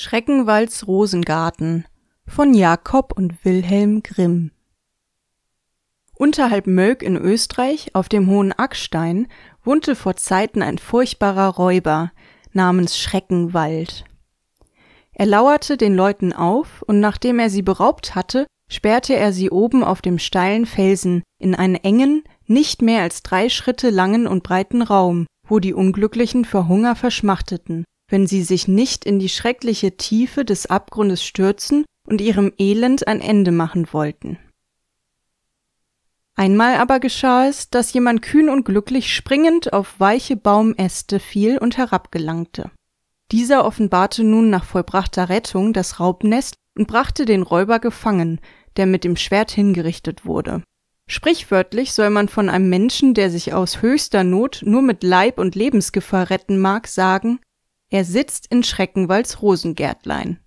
Schreckenwalds Rosengarten von Jakob und Wilhelm Grimm Unterhalb Mölk in Österreich auf dem hohen Ackstein wohnte vor Zeiten ein furchtbarer Räuber namens Schreckenwald. Er lauerte den Leuten auf und nachdem er sie beraubt hatte, sperrte er sie oben auf dem steilen Felsen in einen engen, nicht mehr als drei Schritte langen und breiten Raum, wo die Unglücklichen vor Hunger verschmachteten wenn sie sich nicht in die schreckliche Tiefe des Abgrundes stürzen und ihrem Elend ein Ende machen wollten. Einmal aber geschah es, dass jemand kühn und glücklich springend auf weiche Baumäste fiel und herabgelangte. Dieser offenbarte nun nach vollbrachter Rettung das Raubnest und brachte den Räuber gefangen, der mit dem Schwert hingerichtet wurde. Sprichwörtlich soll man von einem Menschen, der sich aus höchster Not nur mit Leib und Lebensgefahr retten mag, sagen, er sitzt in Schreckenwalds Rosengärtlein.